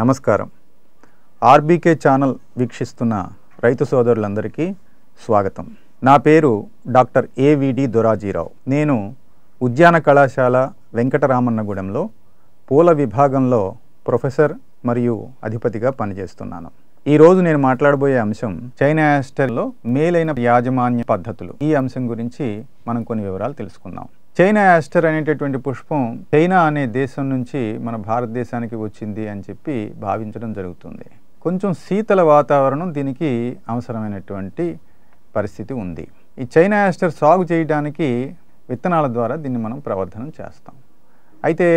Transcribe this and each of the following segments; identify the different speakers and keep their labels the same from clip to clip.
Speaker 1: నమస్కారం RBK channel వీక్షిస్తున్న రైతు సోదరులందరికీ స్వాగతం నా పేరు డాక్టర్ ఏవిడి దొరాజీరావు నేను ఉద్యాన కళాశాల వెంకటరామన్నగూడెంలో పూల విభాగంలో ప్రొఫెసర్ మరియు అధిపతిగా పనిచేస్తున్నాను ఈరోజు నేను మాట్లాడబోయే అంశం చైనా యాస్టర్లో మేలైన యాజమాన్య పద్ధతులు ఈ అంశం గురించి మనం కొన్ని వివరాలు తెలుసుకుందాం చైనా యాస్టర్ అనేటటువంటి పుష్పం చైనా అనే దేశం నుంచి మన భారతదేశానికి వచ్చింది అని చెప్పి భావించడం జరుగుతుంది కొంచెం శీతల వాతావరణం దీనికి అవసరమైనటువంటి పరిస్థితి ఉంది ఈ చైనా యాస్టర్ సాగు చేయడానికి విత్తనాల ద్వారా దీన్ని మనం ప్రవర్ధనం చేస్తాం అయితే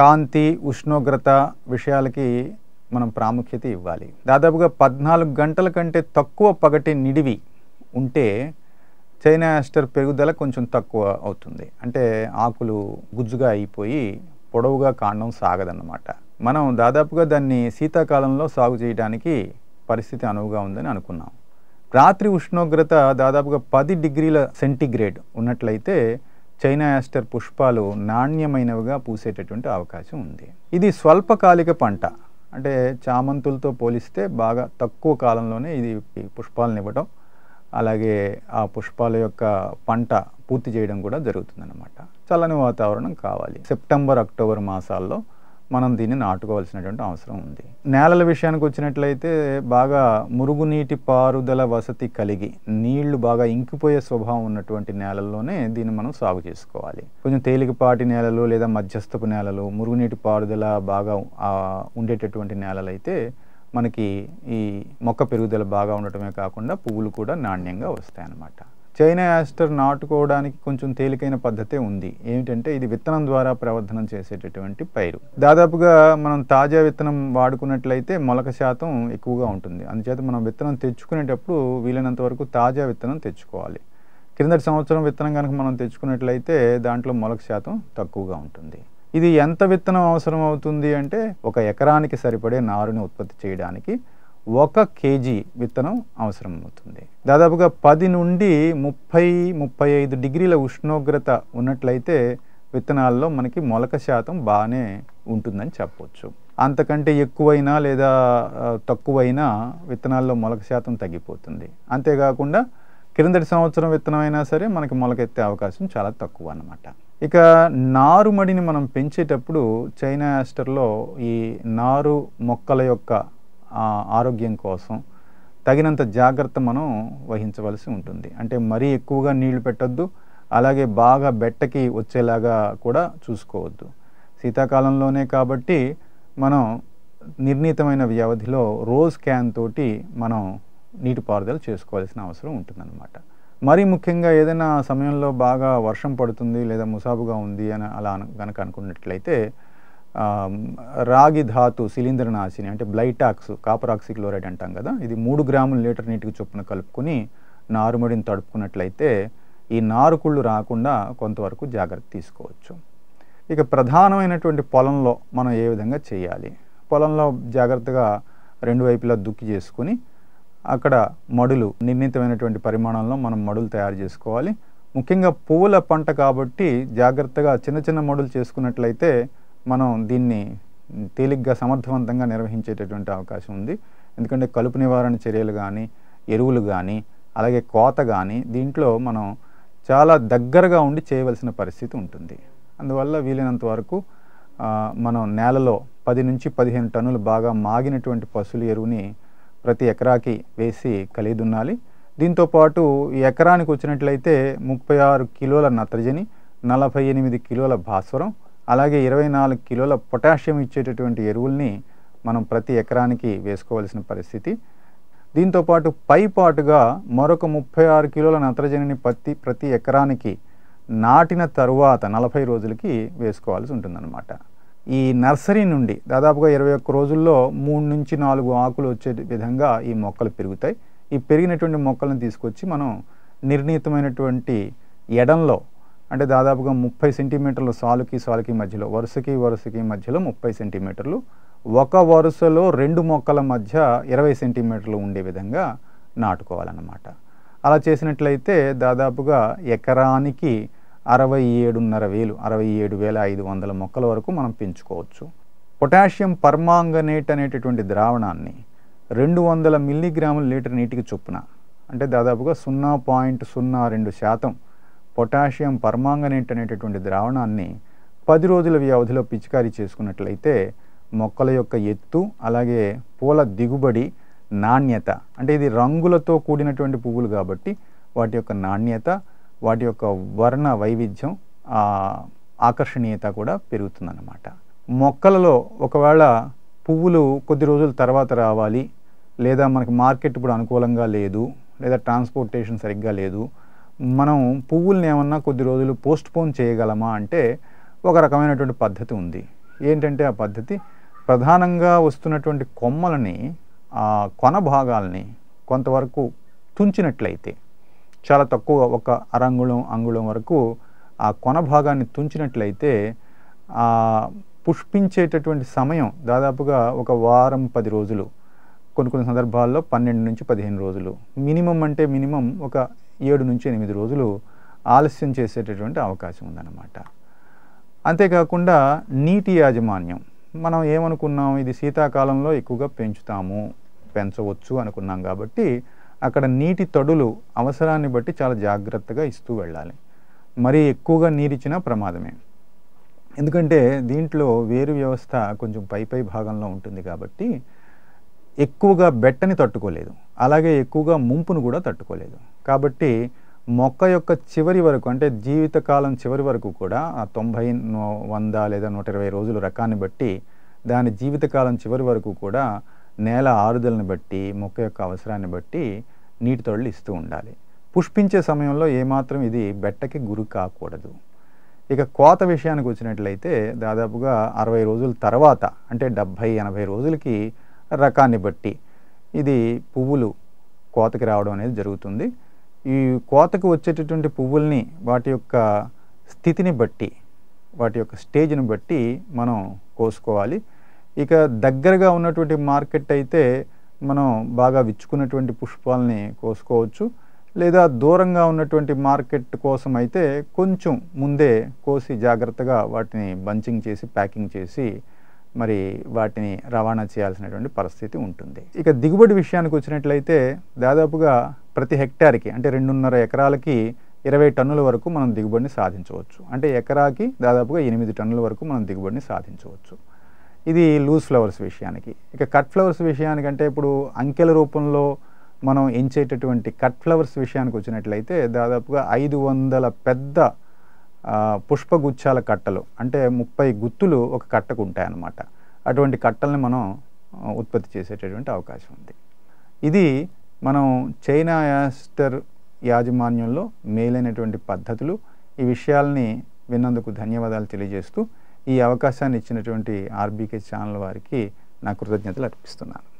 Speaker 1: కాంతి ఉష్ణోగ్రత విషయాలకి మనం ప్రాముఖ్యత ఇవ్వాలి దాదాపుగా పద్నాలుగు గంటల కంటే తక్కువ పగటి నిడివి ఉంటే చైనా యాస్టర్ పెరుగుదల కొంచెం తక్కువ అవుతుంది అంటే ఆకులు గుజ్జుగా అయిపోయి పొడవుగా కాండం సాగదన్నమాట మనం దాదాపుగా దాన్ని శీతాకాలంలో సాగు చేయడానికి పరిస్థితి అనువుగా ఉందని అనుకున్నాం రాత్రి ఉష్ణోగ్రత దాదాపుగా పది డిగ్రీల సెంటిగ్రేడ్ ఉన్నట్లయితే చైనా యాస్టర్ పుష్పాలు నాణ్యమైనవిగా పూసేటటువంటి అవకాశం ఉంది ఇది స్వల్పకాలిక పంట అంటే చామంతులతో పోలిస్తే బాగా తక్కువ కాలంలోనే ఇది పుష్పాలను ఇవ్వడం అలాగే ఆ పుష్పాల యొక్క పంట పూర్తి చేయడం కూడా జరుగుతుందన్నమాట చల్లని వాతావరణం కావాలి సెప్టెంబర్ అక్టోబర్ మాసాల్లో మనం దీన్ని నాటుకోవాల్సినటువంటి అవసరం ఉంది నేలల విషయానికి వచ్చినట్లయితే బాగా మురుగునీటి పారుదల వసతి కలిగి నీళ్లు బాగా ఇంకిపోయే స్వభావం ఉన్నటువంటి నేలల్లోనే దీన్ని మనం సాగు చేసుకోవాలి కొంచెం తేలికపాటి నేలలు లేదా మధ్యస్థపు నేలలు మురుగునీటి పారుదల బాగా ఉండేటటువంటి నేలలైతే మనకి ఈ మొక్క పెరుగుదల బాగా ఉండటమే కాకుండా పువ్వులు కూడా నాణ్యంగా వస్తాయన్నమాట చైనా యాస్టర్ నాటుకోవడానికి కొంచెం తేలికైన పద్ధతి ఉంది ఏమిటంటే ఇది విత్తనం ద్వారా ప్రవర్ధనం చేసేటటువంటి పైరు దాదాపుగా మనం తాజా విత్తనం వాడుకున్నట్లయితే మొలక శాతం ఎక్కువగా ఉంటుంది అందుచేత మనం విత్తనం తెచ్చుకునేటప్పుడు వీలైనంత వరకు తాజా విత్తనం తెచ్చుకోవాలి క్రిందటి సంవత్సరం విత్తనం కనుక మనం తెచ్చుకున్నట్లయితే దాంట్లో మొలక శాతం తక్కువగా ఉంటుంది ఇది ఎంత విత్తనం అవసరం అవుతుంది అంటే ఒక ఎకరానికి సరిపడే నారుని ఉత్పత్తి చేయడానికి ఒక కేజీ విత్తనం అవసరం అవుతుంది దాదాపుగా పది నుండి ముప్పై ముప్పై ఐదు డిగ్రీల ఉష్ణోగ్రత ఉన్నట్లయితే విత్తనాల్లో మనకి మొలక శాతం బాగానే ఉంటుందని చెప్పవచ్చు అంతకంటే ఎక్కువైనా లేదా తక్కువైనా విత్తనాల్లో మొలక శాతం తగ్గిపోతుంది అంతేకాకుండా క్రిందటి సంవత్సరం విత్తనం అయినా సరే మనకి మొలకెత్తే అవకాశం చాలా తక్కువ అన్నమాట ఇక నారుమడిని మనం పెంచేటప్పుడు చైనా యాస్టర్లో ఈ నారు మొక్కల యొక్క ఆరోగ్యం కోసం తగినంత జాగ్రత్త మనం వహించవలసి ఉంటుంది అంటే మరీ ఎక్కువగా నీళ్లు పెట్టద్దు అలాగే బాగా బెట్టకి వచ్చేలాగా కూడా చూసుకోవద్దు శీతాకాలంలోనే కాబట్టి మనం నిర్ణీతమైన వ్యవధిలో రోజ్ క్యాన్ తోటి మనం నీటిపారుదల చేసుకోవాల్సిన అవసరం ఉంటుందన్నమాట మరీ ముఖ్యంగా ఏదైనా సమయంలో బాగా వర్షం పడుతుంది లేదా ముసాబుగా ఉంది అని అలా కనుక అనుకున్నట్లయితే రాగి ధాతు నాశిని అంటే బ్లైటాక్స్ ఆక్సి క్లోరైడ్ అంటాం కదా ఇది మూడు గ్రాముల లీటర్ నీటికి చొప్పున కలుపుకుని నారుమడిని తడుపుకున్నట్లయితే ఈ నారుకుళ్ళు రాకుండా కొంతవరకు జాగ్రత్త తీసుకోవచ్చు ఇక ప్రధానమైనటువంటి పొలంలో మనం ఏ విధంగా చేయాలి పొలంలో జాగ్రత్తగా రెండు వైపులా దుక్కి చేసుకుని అక్కడ మడులు నిర్ణీతమైనటువంటి పరిమాణంలో మనం మడులు తయారు చేసుకోవాలి ముఖ్యంగా పువ్వుల పంట కాబట్టి జాగ్రత్తగా చిన్న చిన్న మడులు చేసుకున్నట్లయితే మనం దీన్ని తేలిగ్గా సమర్థవంతంగా నిర్వహించేటటువంటి అవకాశం ఉంది ఎందుకంటే కలుపు నివారణ చర్యలు కానీ ఎరువులు కానీ అలాగే కోత కానీ దీంట్లో మనం చాలా దగ్గరగా ఉండి చేయవలసిన పరిస్థితి ఉంటుంది అందువల్ల వీలైనంత వరకు మనం నేలలో పది నుంచి పదిహేను టన్నులు బాగా మాగినటువంటి పశువుల ఎరువుని ప్రతి ఎకరాకి వేసి కలిదున్నాలి దీంతోపాటు ఈ ఎకరానికి వచ్చినట్లయితే ముప్పై ఆరు కిలోల నత్రజని నలభై ఎనిమిది కిలోల భాస్వరం అలాగే ఇరవై నాలుగు కిలోల పొటాషియం ఇచ్చేటటువంటి ఎరువుల్ని మనం ప్రతి ఎకరానికి వేసుకోవాల్సిన పరిస్థితి దీంతోపాటు పైపాటుగా మరొక ముప్పై ఆరు కిలోల నత్రజనిని ప్రతి ప్రతి ఎకరానికి నాటిన తరువాత నలభై రోజులకి వేసుకోవాల్సి ఉంటుందన్నమాట ఈ నర్సరీ నుండి దాదాపుగా ఇరవై ఒక్క రోజుల్లో మూడు నుంచి నాలుగు ఆకులు వచ్చే విధంగా ఈ మొక్కలు పెరుగుతాయి ఈ పెరిగినటువంటి మొక్కలను తీసుకొచ్చి మనం నిర్ణీతమైనటువంటి ఎడంలో అంటే దాదాపుగా ముప్పై సెంటీమీటర్లు సాలుకి సాలుకి మధ్యలో వరుసకి వరుసకి మధ్యలో ముప్పై సెంటీమీటర్లు ఒక వరుసలో రెండు మొక్కల మధ్య ఇరవై సెంటీమీటర్లు ఉండే విధంగా నాటుకోవాలన్నమాట అలా చేసినట్లయితే దాదాపుగా ఎకరానికి అరవై ఏడున్నర వేలు అరవై ఏడు వేల ఐదు వందల మొక్కల వరకు మనం పెంచుకోవచ్చు పొటాషియం పర్మాంగనేట్ అనేటటువంటి ద్రావణాన్ని రెండు వందల మిల్లీగ్రాముల లీటర్ నీటికి చొప్పున అంటే దాదాపుగా సున్నా పాయింట్ సున్నా రెండు శాతం పొటాషియం పర్మాంగనేట్ అనేటటువంటి ద్రావణాన్ని పది రోజుల వ్యవధిలో పిచికారీ చేసుకున్నట్లయితే మొక్కల యొక్క ఎత్తు అలాగే పూల దిగుబడి నాణ్యత అంటే ఇది రంగులతో కూడినటువంటి పువ్వులు కాబట్టి వాటి యొక్క నాణ్యత వాటి యొక్క వర్ణ వైవిధ్యం ఆకర్షణీయత కూడా పెరుగుతుందన్నమాట మొక్కలలో ఒకవేళ పువ్వులు కొద్ది రోజుల తర్వాత రావాలి లేదా మనకి మార్కెట్ ఇప్పుడు అనుకూలంగా లేదు లేదా ట్రాన్స్పోర్టేషన్ సరిగ్గా లేదు మనం పువ్వుల్ని ఏమన్నా కొద్ది రోజులు పోస్ట్పోన్ చేయగలమా అంటే ఒక రకమైనటువంటి పద్ధతి ఉంది ఏంటంటే ఆ పద్ధతి ప్రధానంగా వస్తున్నటువంటి కొమ్మలని ఆ కొన భాగాల్ని కొంతవరకు తుంచినట్లయితే చాలా తక్కువ ఒక అరంగుళం అంగుళం వరకు ఆ కొన భాగాన్ని తుంచినట్లయితే పుష్పించేటటువంటి సమయం దాదాపుగా ఒక వారం పది రోజులు కొన్ని కొన్ని సందర్భాల్లో పన్నెండు నుంచి పదిహేను రోజులు మినిమం అంటే మినిమం ఒక ఏడు నుంచి ఎనిమిది రోజులు ఆలస్యం చేసేటటువంటి అవకాశం ఉందన్నమాట అంతేకాకుండా నీటి యాజమాన్యం మనం ఏమనుకున్నాం ఇది శీతాకాలంలో ఎక్కువగా పెంచుతాము పెంచవచ్చు అనుకున్నాం కాబట్టి అక్కడ నీటి తడులు అవసరాన్ని బట్టి చాలా జాగ్రత్తగా ఇస్తూ వెళ్ళాలి మరీ ఎక్కువగా నీరిచ్చినా ప్రమాదమే ఎందుకంటే దీంట్లో వేరు వ్యవస్థ కొంచెం పై పై భాగంలో ఉంటుంది కాబట్టి ఎక్కువగా బెట్టని తట్టుకోలేదు అలాగే ఎక్కువగా ముంపును కూడా తట్టుకోలేదు కాబట్టి మొక్క యొక్క చివరి వరకు అంటే జీవితకాలం చివరి వరకు కూడా ఆ తొంభై వంద లేదా నూట ఇరవై రోజుల రకాన్ని బట్టి దాని జీవితకాలం చివరి వరకు కూడా నేల ఆరుదలను బట్టి మొక్క యొక్క అవసరాన్ని బట్టి నీటి తొడలు ఇస్తూ ఉండాలి పుష్పించే సమయంలో ఏమాత్రం ఇది బెట్టకి గురి కాకూడదు ఇక కోత విషయానికి వచ్చినట్లయితే దాదాపుగా అరవై రోజుల తర్వాత అంటే డెబ్భై ఎనభై రోజులకి రకాన్ని బట్టి ఇది పువ్వులు కోతకి రావడం అనేది జరుగుతుంది ఈ కోతకు వచ్చేటటువంటి పువ్వుల్ని వాటి యొక్క స్థితిని బట్టి వాటి యొక్క స్టేజ్ని బట్టి మనం కోసుకోవాలి ఇక దగ్గరగా ఉన్నటువంటి మార్కెట్ అయితే మనం బాగా విచ్చుకున్నటువంటి పుష్పాలని కోసుకోవచ్చు లేదా దూరంగా ఉన్నటువంటి మార్కెట్ కోసం అయితే కొంచెం ముందే కోసి జాగ్రత్తగా వాటిని బంచింగ్ చేసి ప్యాకింగ్ చేసి మరి వాటిని రవాణా చేయాల్సినటువంటి పరిస్థితి ఉంటుంది ఇక దిగుబడి విషయానికి వచ్చినట్లయితే దాదాపుగా ప్రతి హెక్టార్కి అంటే రెండున్నర ఎకరాలకి ఇరవై టన్నుల వరకు మనం దిగుబడిని సాధించవచ్చు అంటే ఎకరాకి దాదాపుగా ఎనిమిది టన్నుల వరకు మనం దిగుబడిని సాధించవచ్చు ఇది లూజ్ ఫ్లవర్స్ విషయానికి ఇక కట్ ఫ్లవర్స్ విషయానికంటే ఇప్పుడు అంకెల రూపంలో మనం ఎంచేటటువంటి కట్ ఫ్లవర్స్ విషయానికి వచ్చినట్లయితే దాదాపుగా ఐదు వందల పెద్ద పుష్పగుచ్చాల కట్టలు అంటే ముప్పై గుత్తులు ఒక కట్టకు ఉంటాయన్నమాట అటువంటి కట్టల్ని మనం ఉత్పత్తి చేసేటటువంటి అవకాశం ఉంది ఇది మనం చైనా యాస్టర్ యాజమాన్యంలో మేలైనటువంటి పద్ధతులు ఈ విషయాల్ని విన్నందుకు ధన్యవాదాలు తెలియజేస్తూ ఈ అవకాశాన్ని ఇచ్చినటువంటి ఆర్బీకే ఛానల్ వారికి నా కృతజ్ఞతలు అర్పిస్తున్నాను